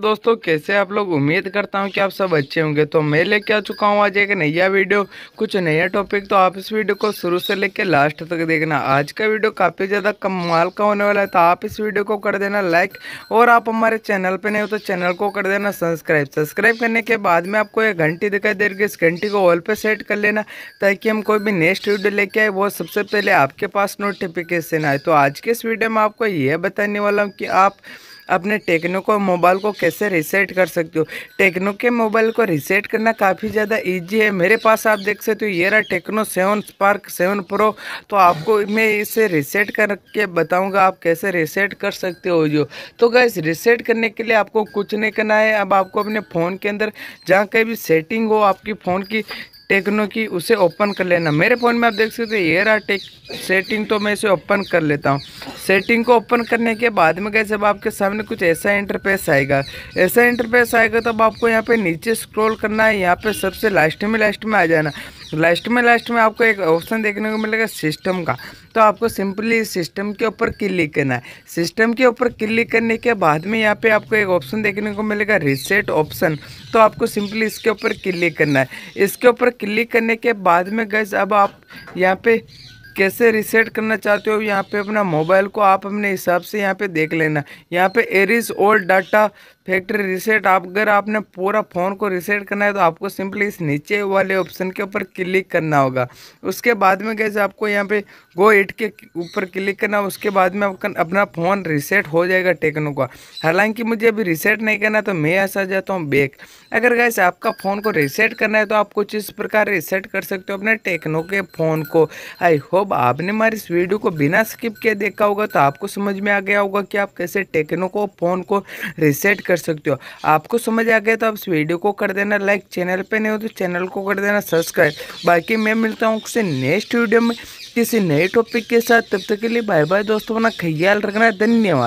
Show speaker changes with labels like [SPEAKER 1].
[SPEAKER 1] दोस्तों कैसे आप लोग उम्मीद करता हूँ कि आप सब अच्छे होंगे तो मैं लेके आ चुका हूँ आज एक नया वीडियो कुछ नया टॉपिक तो आप इस वीडियो को शुरू से लेके लास्ट तक देखना आज का वीडियो काफ़ी ज़्यादा कमाल का होने वाला है तो आप इस वीडियो को कर देना लाइक और आप हमारे चैनल पर नहीं हो तो चैनल को कर देना सब्सक्राइब सब्सक्राइब करने के बाद में आपको एक घंटी दिखाई दे रही इस घंटी को ऑल पर सेट कर लेना ताकि हम कोई भी नेक्स्ट वीडियो लेके आए वो सबसे पहले आपके पास नोटिफिकेशन आए तो आज के इस वीडियो में आपको यह बताने वाला हूँ कि आप अपने टेक्नो को मोबाइल को कैसे रिसेट कर सकते हो टेक्नो के मोबाइल को रिसेट करना काफ़ी ज़्यादा ईजी है मेरे पास आप देख सकते हो ये रहा Tecno seven Spark seven Pro तो आपको मैं इसे रिसेट करके बताऊँगा आप कैसे रिसेट कर सकते हो जो तो गैस रिसेट करने के लिए आपको कुछ नहीं करना है अब आपको अपने फ़ोन के अंदर जहाँ कहीं भी सेटिंग हो आपकी फ़ोन की टेक्नो की उसे ओपन कर लेना मेरे फ़ोन में आप देख सकते हैं ये रहा टेक सेटिंग तो मैं इसे ओपन कर लेता हूँ सेटिंग को ओपन करने के बाद में कैसे अब आपके सामने कुछ ऐसा इंटरफेस आएगा ऐसा इंटरफेस आएगा तब आपको यहाँ पे नीचे स्क्रॉल करना है यहाँ पे सबसे लास्ट में लास्ट में आ जाना लास्ट में लास्ट में आपको एक ऑप्शन देखने को मिलेगा सिस्टम का तो आपको सिंपली सिस्टम के ऊपर क्लिक करना है सिस्टम के ऊपर क्लिक करने के बाद में यहाँ पे आपको एक ऑप्शन देखने को मिलेगा रिसेट ऑप्शन तो आपको सिंपली इसके ऊपर क्लिक करना है इसके ऊपर क्लिक करने के बाद में गज अब आप यहाँ पे कैसे रिसेट करना चाहते हो यहाँ पे अपना मोबाइल को आप अपने हिसाब से यहाँ पे देख लेना यहाँ पे erase old data factory reset आप अगर आपने पूरा फ़ोन को रिसेट करना है तो आपको सिंपली इस नीचे वाले ऑप्शन के ऊपर क्लिक करना होगा उसके बाद में कैसे आपको यहाँ पे गो इट के ऊपर क्लिक करना उसके बाद में आपका अपना फ़ोन रिसेट हो जाएगा टेक्नो का हालांकि मुझे अभी रिसेट नहीं करना तो मैं ऐसा जाता हूँ बेक अगर कैसे आपका फ़ोन को रिसेट करना है तो आप कुछ इस प्रकार रिसेट कर सकते हो अपने टेक्नो के फ़ोन को आई होप अब आपने हमारे इस वीडियो को बिना स्किप के देखा होगा तो आपको समझ में आ गया होगा कि आप कैसे टेक्नो को फ़ोन को रिसेट कर सकते हो आपको समझ आ गया तो आप इस वीडियो को कर देना लाइक चैनल पर नहीं हो तो चैनल को कर देना सब्सक्राइब बाकी मैं मिलता हूँ किसी नेक्स्ट वीडियो में किसी नए टॉपिक के साथ तब तक के लिए बाय बाय दोस्तों अपना ख्याल रखना धन्यवाद